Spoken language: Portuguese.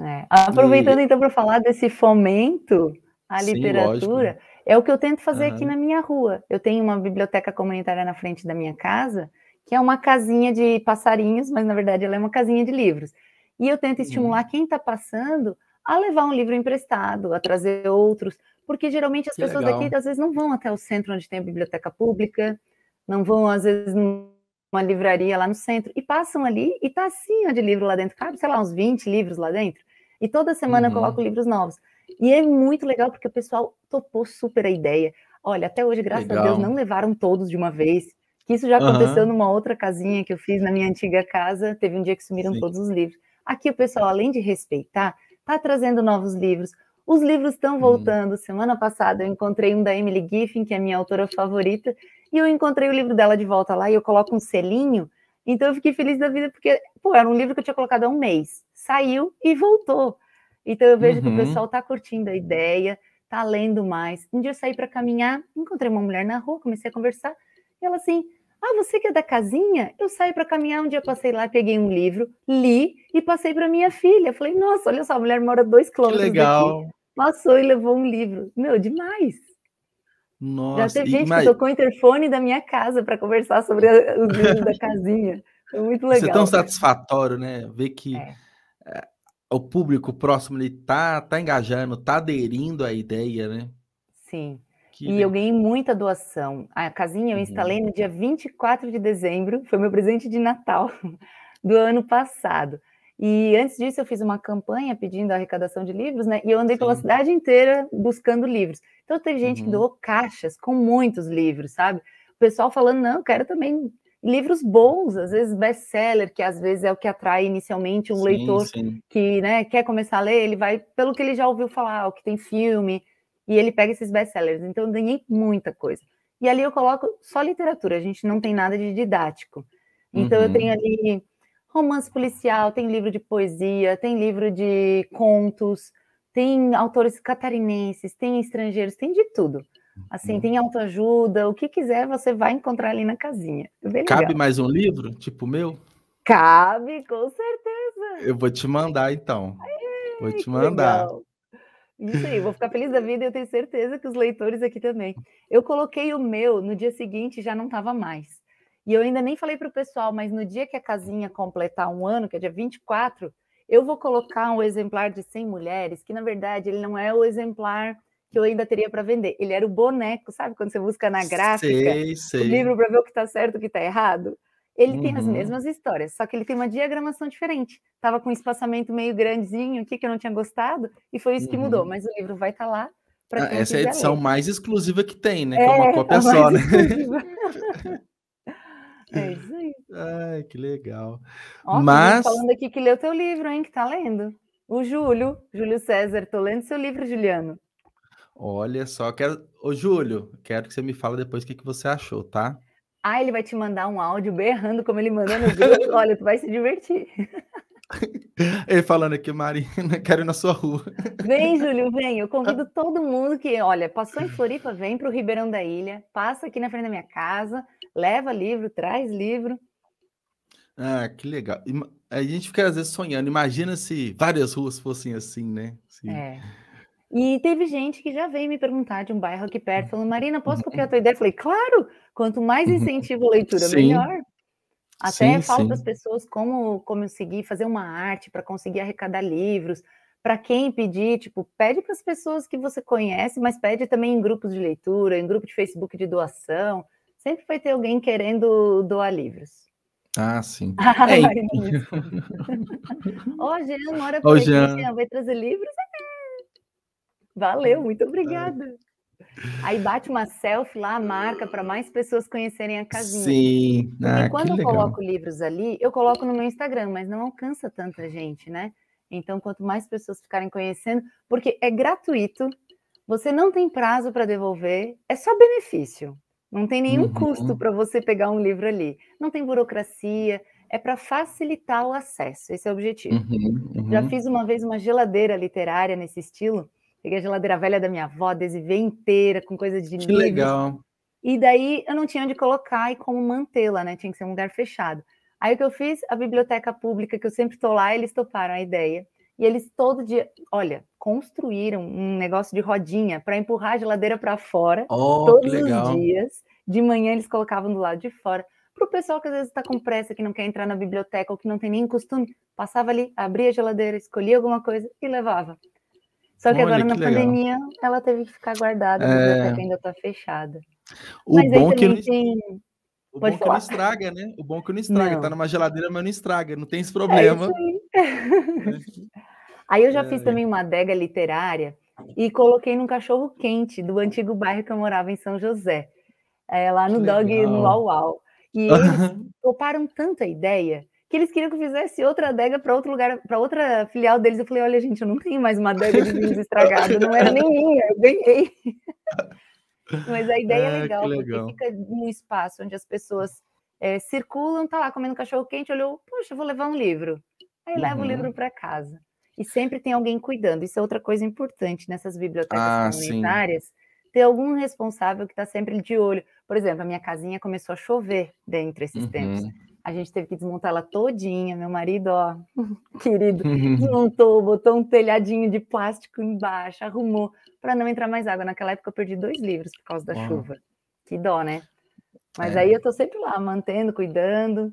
É. Aproveitando e... então para falar desse fomento à literatura, é o que eu tento fazer uhum. aqui na minha rua. Eu tenho uma biblioteca comunitária na frente da minha casa, que é uma casinha de passarinhos, mas na verdade ela é uma casinha de livros. E eu tento estimular uhum. quem está passando a levar um livro emprestado, a trazer outros, porque geralmente as que pessoas legal. daqui às vezes não vão até o centro onde tem a biblioteca pública, não vão às vezes uma livraria lá no centro, e passam ali e tá assim de livro lá dentro, cabe, sei lá, uns 20 livros lá dentro. E toda semana uhum. eu coloco livros novos. E é muito legal porque o pessoal topou super a ideia. Olha, até hoje, graças legal. a Deus, não levaram todos de uma vez. Que isso já aconteceu uhum. numa outra casinha que eu fiz na minha antiga casa. Teve um dia que sumiram Sim. todos os livros. Aqui o pessoal, além de respeitar, tá trazendo novos livros. Os livros estão hum. voltando. Hum. Semana passada eu encontrei um da Emily Giffin, que é minha autora favorita, e eu encontrei o livro dela de volta lá e eu coloco um selinho. Então eu fiquei feliz da vida porque, pô, era um livro que eu tinha colocado há um mês. Saiu e voltou. Então eu vejo uhum. que o uhum. pessoal tá curtindo a ideia, tá lendo mais. Um dia eu saí para caminhar, encontrei uma mulher na rua, comecei a conversar, e ela assim: "Ah, você que é da casinha?" Eu saí para caminhar, um dia passei lá, peguei um livro, li e passei para minha filha. Eu falei: "Nossa, olha só, a mulher mora dois quilômetros que legal. Daqui passou e levou um livro. Meu, demais! Nossa, Já teve gente mas... que tocou o interfone da minha casa para conversar sobre o livro da casinha. Foi muito legal. Isso é tão satisfatório, né? Ver que é. Eh, o público próximo ele tá, tá engajando, tá aderindo à ideia, né? Sim. Que e eu ganhei muita doação. A casinha eu uhum. instalei no dia 24 de dezembro, foi meu presente de Natal do ano passado. E antes disso, eu fiz uma campanha pedindo a arrecadação de livros, né? E eu andei Sim. pela cidade inteira buscando livros. Então, teve gente uhum. que doou caixas com muitos livros, sabe? O pessoal falando, não, eu quero também livros bons, às vezes best-seller, que às vezes é o que atrai inicialmente um sim, leitor sim. que né, quer começar a ler, ele vai pelo que ele já ouviu falar, o que tem filme, e ele pega esses best-sellers. Então, eu ganhei muita coisa. E ali eu coloco só literatura, a gente não tem nada de didático. Então, uhum. eu tenho ali romance policial, tem livro de poesia, tem livro de contos, tem autores catarinenses, tem estrangeiros, tem de tudo. Assim, uhum. tem autoajuda, o que quiser você vai encontrar ali na casinha. É bem Cabe legal. mais um livro, tipo o meu? Cabe, com certeza. Eu vou te mandar então. Aê, vou te mandar. Legal. Isso aí, vou ficar feliz da vida e eu tenho certeza que os leitores aqui também. Eu coloquei o meu, no dia seguinte já não estava mais. E eu ainda nem falei para o pessoal, mas no dia que a casinha completar um ano, que é dia 24, eu vou colocar um exemplar de 100 mulheres, que na verdade ele não é o exemplar que eu ainda teria para vender. Ele era o boneco, sabe? Quando você busca na gráfica sei, sei. o livro para ver o que está certo e o que está errado. Ele uhum. tem as uhum. mesmas histórias, só que ele tem uma diagramação diferente. Tava com um espaçamento meio grandezinho aqui que eu não tinha gostado, e foi isso uhum. que mudou. Mas o livro vai estar tá lá. Ah, essa é a edição ler. mais exclusiva que tem, né? É, que é uma é, cópia só, né? É isso aí. Ai, que legal. Ó, Mas... falando aqui que leu teu livro, hein, que tá lendo. O Júlio, Júlio César, tô lendo seu livro, Juliano. Olha só, quero... Ô, Júlio, quero que você me fale depois o que, que você achou, tá? Ah, ele vai te mandar um áudio berrando como ele mandou no grupo. Olha, tu vai se divertir. Ele falando aqui, Marina, quero ir na sua rua. Vem, Júlio, vem. Eu convido todo mundo que, olha, passou em Floripa, vem para o Ribeirão da Ilha, passa aqui na frente da minha casa, leva livro, traz livro. Ah, que legal. A gente fica às vezes sonhando. Imagina se várias ruas fossem assim, né? É. E teve gente que já veio me perguntar de um bairro aqui perto, falando, Marina, posso copiar a tua ideia? Eu falei, claro, quanto mais incentivo a leitura, sim. melhor. Até sim, falo para as pessoas como, como conseguir fazer uma arte para conseguir arrecadar livros. Para quem pedir, tipo, pede para as pessoas que você conhece, mas pede também em grupos de leitura, em grupo de Facebook de doação sempre vai ter alguém querendo doar livros. Ah, sim. Ah, é. Ó, oh, Jean, hora oh, Jean. Jean. Assim, ah, vai trazer livros? É. Valeu, hum. muito obrigada. Aí bate uma selfie lá, marca para mais pessoas conhecerem a casinha. Sim. Ah, e quando eu coloco livros ali, eu coloco no meu Instagram, mas não alcança tanta gente, né? Então, quanto mais pessoas ficarem conhecendo, porque é gratuito, você não tem prazo para devolver, é só benefício. Não tem nenhum uhum. custo para você pegar um livro ali. Não tem burocracia, é para facilitar o acesso, esse é o objetivo. Uhum, uhum. Já fiz uma vez uma geladeira literária nesse estilo, peguei a geladeira velha da minha avó, adesivei inteira com coisa de que livros. legal. E daí eu não tinha onde colocar e como mantê-la, né? Tinha que ser um lugar fechado. Aí o que eu fiz? A biblioteca pública, que eu sempre estou lá, eles toparam a ideia. E eles todo dia, olha, construíram um negócio de rodinha para empurrar a geladeira para fora oh, todos os dias. De manhã eles colocavam do lado de fora. Para o pessoal que às vezes está com pressa, que não quer entrar na biblioteca ou que não tem nem costume, passava ali, abria a geladeira, escolhia alguma coisa e levava. Só que olha, agora na pandemia ela teve que ficar guardada, a é. biblioteca ainda está fechada. O Mas bom que não... tem... O Pode bom falar. que não estraga, né? O bom que não estraga. Tá não. Tá numa geladeira, mas não estraga. Não tem esse é problema. É Aí eu já é, fiz também uma adega literária e coloquei num cachorro quente do antigo bairro que eu morava em São José, é, lá no Dog no Uau Uau. E eles toparam tanta ideia que eles queriam que eu fizesse outra adega para outro lugar, para outra filial deles. Eu falei, olha, gente, eu não tenho mais uma adega de vinhos estragados, não era nem minha, eu ganhei. Mas a ideia é, é legal, legal, porque fica num espaço onde as pessoas é, circulam, tá lá comendo cachorro quente, olhou, poxa, vou levar um livro. Aí uhum. leva o livro para casa. E sempre tem alguém cuidando. Isso é outra coisa importante nessas bibliotecas ah, comunitárias. Sim. Ter algum responsável que está sempre de olho. Por exemplo, a minha casinha começou a chover dentro esses uhum. tempos. A gente teve que desmontar ela todinha. Meu marido, ó, querido, desmontou, botou um telhadinho de plástico embaixo, arrumou para não entrar mais água. Naquela época eu perdi dois livros por causa da Uau. chuva. Que dó, né? Mas é. aí eu estou sempre lá, mantendo, cuidando.